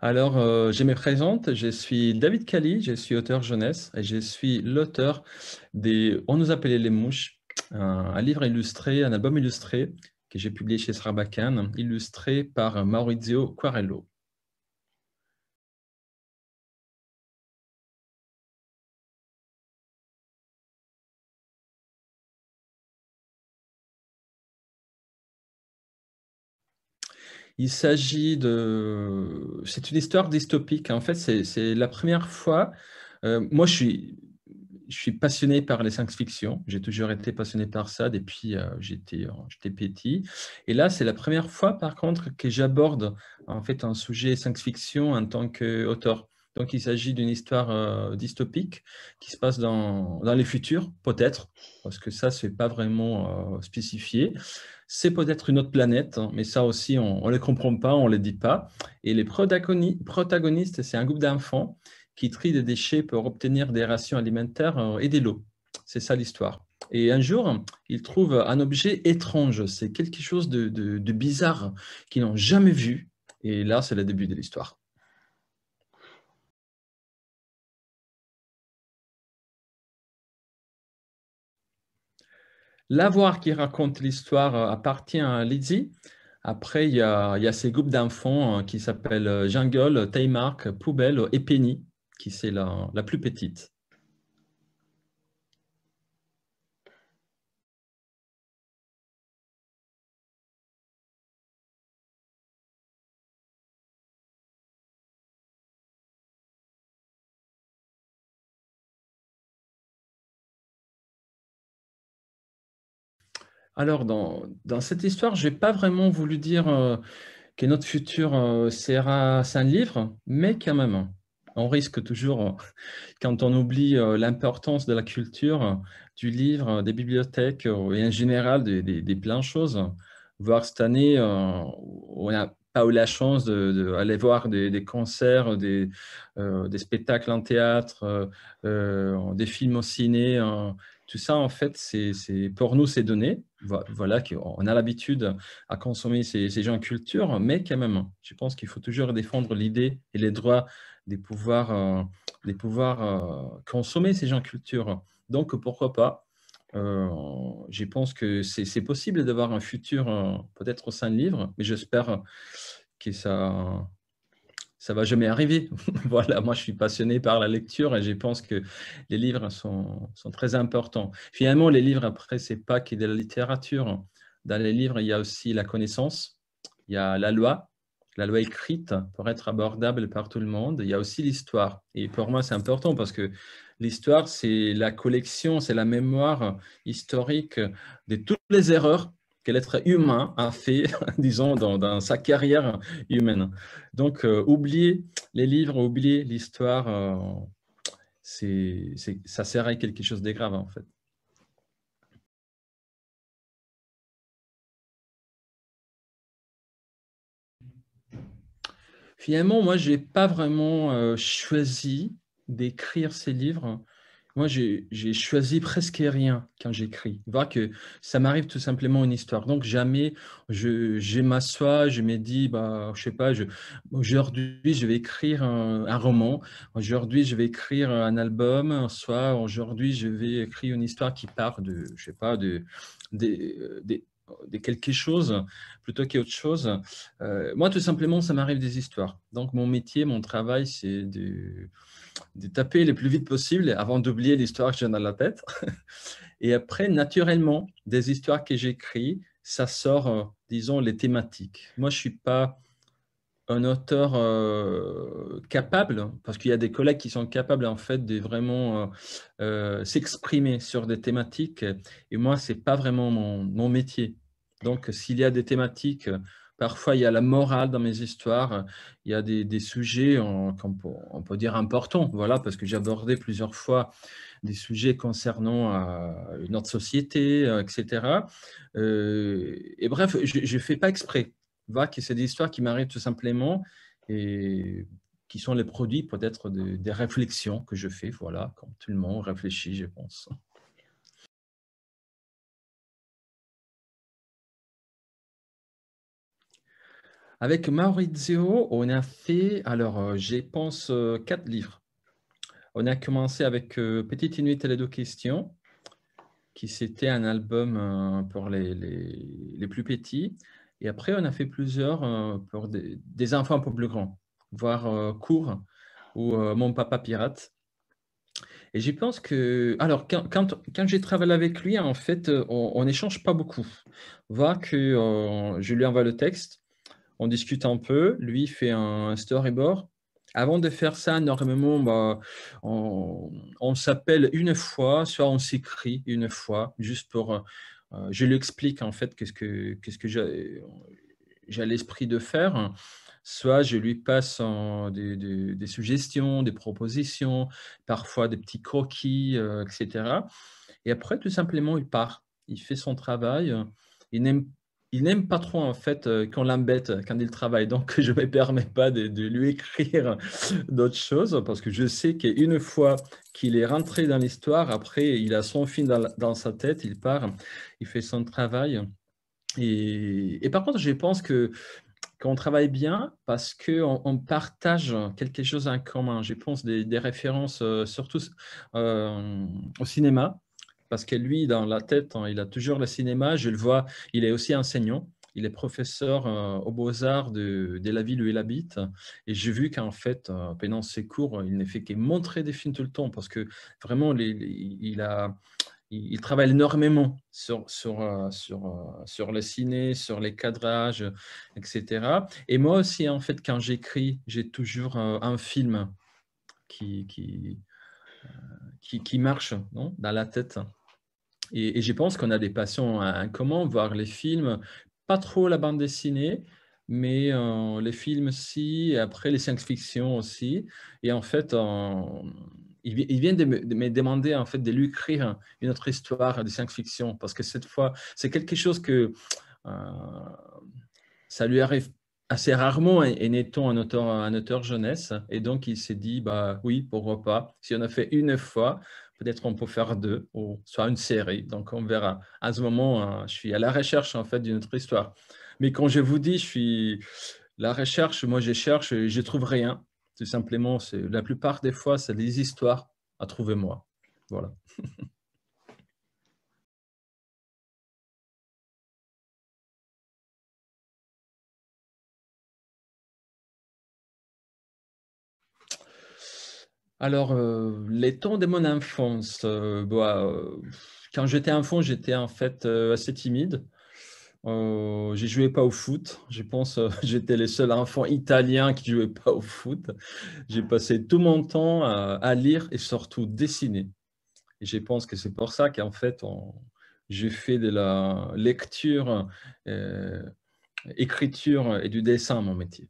Alors, euh, je me présente, je suis David Kali, je suis auteur jeunesse et je suis l'auteur des On nous appelait les mouches, un, livre illustré, un album illustré que j'ai publié chez Sarbacane, illustré par Maurizio Quarello. Il s'agit de. C'est une histoire dystopique. En fait, c'est la première fois. Euh, moi, je suis, je suis passionné par les science-fiction. J'ai toujours été passionné par ça depuis euh, j'étais euh, j'étais petit. Et là, c'est la première fois, par contre, que j'aborde en fait un sujet science-fiction en tant qu'auteur. Donc il s'agit d'une histoire euh, dystopique qui se passe dans, dans les futurs, peut-être, parce que ça, c'est pas vraiment euh, spécifié. C'est peut-être une autre planète, hein, mais ça aussi, on ne les comprend pas, on ne les dit pas. Et les protagonistes, c'est un groupe d'enfants qui trie des déchets pour obtenir des rations alimentaires euh, et des lots. C'est ça l'histoire. Et un jour, ils trouvent un objet étrange. C'est quelque chose de bizarre qu'ils n'ont jamais vu. Et là, c'est le début de l'histoire. L'avoir qui raconte l'histoire euh, appartient à Lizzie. Après, il y a, ces groupes d'enfants euh, qui s'appellent euh, Jungle, Taymark, Poubelle et Penny, qui c'est la plus petite. Alors, dans, dans cette histoire, je n'ai pas vraiment voulu dire euh, que notre futur euh, sera un livre, mais quand même, on risque toujours, euh, quand on oublie l'importance de la culture, du livre, des bibliothèques et en général des, des, plein de choses, voir cette année, on n'a pas eu la chance d'aller voir des, concerts, des, spectacles en théâtre, des films au ciné. Hein. Tout ça, en fait, c'est pour nous, c'est donné voilà on a l'habitude à consommer ces, gens culture, mais quand même, je pense qu'il faut toujours défendre l'idée et les droits des pouvoirs, euh, euh, consommer ces gens culture. Donc, pourquoi pas euh, Je pense que c'est possible d'avoir un futur, peut-être au sein de livre, mais j'espère que ça, ça va jamais arriver. voilà, moi je suis passionné par la lecture et je pense que les livres sont, très importants. Finalement, les livres, après, c'est pas que de la littérature. Dans les livres, il y a aussi la connaissance, il y a la loi, la loi écrite pour être abordable par tout le monde. Il y a aussi l'histoire. Et pour moi, c'est important parce que l'histoire, c'est la collection, c'est la mémoire historique de toutes les erreurs que l'être humain a fait, disons, dans, dans, sa carrière humaine. Donc, euh, oublier les livres, oublier l'histoire, euh, ça sert à quelque chose de grave, en fait. Finalement, moi, je n'ai pas vraiment euh, choisi d'écrire ces livres moi, j'ai choisi presque rien quand j'écris. vois que ça m'arrive tout simplement une histoire. Donc, jamais je, m'assois, je me dis, bah, je sais pas, aujourd'hui, je vais écrire un, roman, aujourd'hui, je vais écrire un album, Soit aujourd'hui, je vais écrire une histoire qui part de, je sais pas, de, quelque chose plutôt qu'autre chose. Euh, moi, tout simplement, ça m'arrive des histoires. Donc, mon métier, mon travail, c'est de de taper le plus vite possible avant d'oublier l'histoire que j'ai dans la tête. Et après, naturellement, des histoires que j'écris, ça sort, euh, disons, les thématiques. Moi, je ne suis pas un auteur euh, capable, parce qu'il y a des collègues qui sont capables, en fait, de vraiment euh, s'exprimer sur des thématiques. Et moi, ce n'est pas vraiment mon métier. Donc, s'il y a des thématiques Parfois, il y a la morale dans mes histoires. Il y a des, sujets qu'on peut, on peut dire importants, voilà, parce que j'ai abordé plusieurs fois des sujets concernant euh, notre société, euh, etc. Euh, et bref, je ne fais pas exprès. voilà, c'est des histoires qui m'arrivent tout simplement et qui sont les produits peut-être des réflexions que je fais. Voilà, comme tout le monde réfléchit, je pense. Avec Maurizio, on a fait, alors, euh, je pense, euh, quatre livres. On a commencé avec euh, Petite Inuit et les deux questions, qui c'était un album pour les, plus petits. Et après, on a fait plusieurs pour des, enfants un peu plus grands, voire cours ou Mon papa pirate. Et je pense que, alors, quand, quand, j'ai travaillé avec lui, en fait, on n'échange pas beaucoup. Voir que je lui envoie le texte, on discute un peu, lui fait un storyboard. Avant de faire ça, normalement, bah, on, s'appelle une fois, soit on s'écrit une fois, juste pour... Euh, euh, je lui explique en fait qu'est-ce que, j'ai, l'esprit de faire. Soit je lui passe euh, des, suggestions, des propositions, parfois des petits croquis, etc. Et après, tout simplement, il part. Il fait son travail. Il n'aime il n'aime pas trop en fait euh, qu'on l'embête quand il travaille. Donc je ne me permets pas de, lui écrire d'autres choses parce que je sais qu'une fois qu'il est rentré dans l'histoire, après il a son film dans, sa tête, il part, il fait son travail. Et, par contre, je pense que qu'on travaille bien parce qu'on on partage quelque chose en commun. Je pense des, références, euh, surtout euh, au cinéma parce que lui, dans la tête, hein, il a toujours le cinéma. Je le vois, il est aussi enseignant. Il est professeur euh, aux beaux-arts de, de, la ville où il habite. Et j'ai vu qu'en fait, euh, pendant ses cours, il n'est fait que montrer des films tout le temps parce que vraiment, il, a, il, travaille énormément sur, sur, euh, sur, sur le ciné, sur les cadrages, etc. Et moi aussi, en fait, quand j'écris, j'ai toujours un film qui, qui, qui, qui marche non dans la tête et, je pense qu'on a des passions hein, Comment voir les films, pas trop la bande dessinée, mais euh, les films aussi, et après les science-fiction aussi. Et en fait, il ils, viennent de me, demander en fait, de lui écrire une autre histoire de science-fiction, parce que cette fois, c'est quelque chose que... Euh, ça lui arrive assez rarement est, naît un auteur, un auteur jeunesse. Et donc, il s'est dit, bah oui, pourquoi pas. Si on a fait une fois, peut-être on peut faire deux, ou soit une série. Donc, on verra. À ce moment, hein, je suis à la recherche, en fait, d'une autre histoire. Mais quand je vous dis, je suis la recherche, moi, je cherche et je trouve rien. Tout simplement, la plupart des fois, c'est des histoires à trouver moi. Voilà. Alors, euh, les temps de mon enfance, euh, bah, euh, quand j'étais enfant, j'étais en fait assez timide. Euh, je jouais pas au foot. Je pense que j'étais le seul enfant italien qui jouait pas au foot. J'ai passé tout mon temps à, lire et surtout dessiner. Et je pense que c'est pour ça qu'en fait, j'ai fait de la lecture, écriture et du dessin mon métier.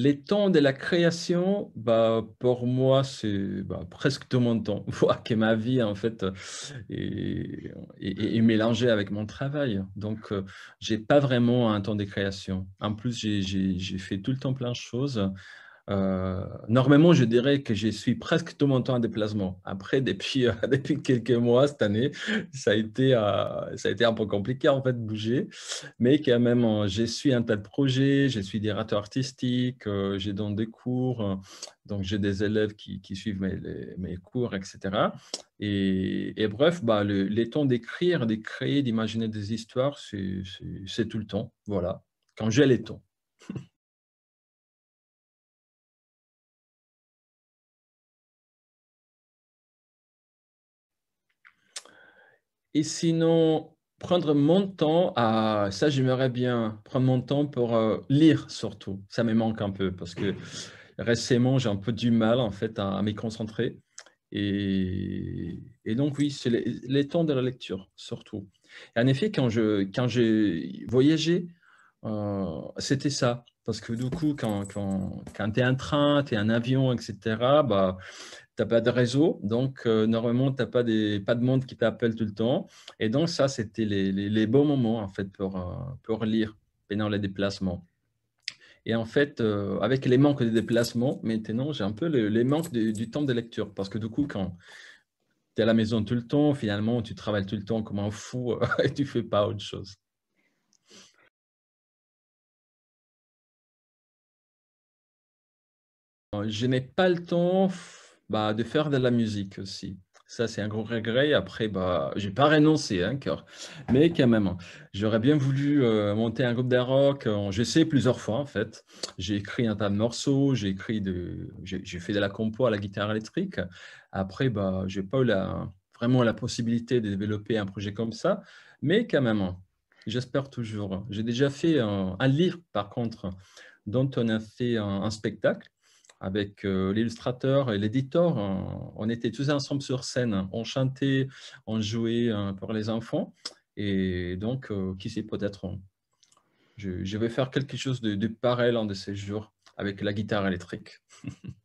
Les temps de la création, bah, pour moi, c'est bah, presque tout mon temps. voir que ma vie, en fait, et euh, est, mélangée avec mon travail. Donc, euh, j'ai pas vraiment un temps de création. En plus, j'ai fait tout le temps plein de choses. Euh, normalement, je dirais que je suis presque tout mon temps en déplacement. Après, depuis, euh, depuis quelques mois cette année, ça a, été, euh, ça a été un peu compliqué en fait de bouger. Mais quand même, je suis un tas de projets, je suis directeur artistique, j'ai donné des cours, donc j'ai des élèves qui, suivent mes, cours, etc. Et, bref, bah, les temps d'écrire, de créer, d'imaginer des histoires, c'est tout le temps. Voilà, quand j'ai les temps. Et sinon, prendre mon temps à ça, j'aimerais bien prendre mon temps pour euh, lire surtout. Ça me manque un peu parce que récemment, j'ai un peu du mal en fait à, me concentrer. Et, et, donc oui, c'est les, temps de la lecture surtout. Et en effet, quand je quand j'ai voyagé, euh, c'était ça. Parce que du coup, quand, quand, quand tu es en train, tu es en avion, etc., tu n'as pas de réseau, donc euh, normalement, tu n'as pas, pas de monde qui t'appelle tout le temps. Et donc, ça, c'était les, les, bons moments, en fait, euh, pour, lire pendant les déplacements. Et en fait, euh, avec les manques de déplacements, maintenant, j'ai un peu les manques du temps de lecture. Parce que du coup, quand tu es à la maison tout le temps, finalement, tu travailles tout le temps comme un fou et tu fais pas autre chose. Je n'ai pas le temps bah, de faire de la musique aussi. Ça, c'est un gros regret. Après, bah, j'ai pas renoncé hein, mais quand même, j'aurais bien voulu euh, monter un groupe de rock. Euh, j'ai essayé plusieurs fois en fait. J'ai écrit un tas de morceaux, j'ai écrit de, j'ai fait de la compo à la guitare électrique. Après, bah, j'ai pas eu vraiment la possibilité de développer un projet comme ça, mais quand même, j'espère toujours. J'ai déjà fait euh, un, livre par contre, dont on a fait un spectacle avec euh, l'illustrateur et l'éditeur. on était tous ensemble sur scène, on chantait, on jouait euh, pour les enfants. Et donc, euh, qui sait, peut-être, je, vais faire quelque chose de, de pareil l'un de ces jours avec la guitare électrique.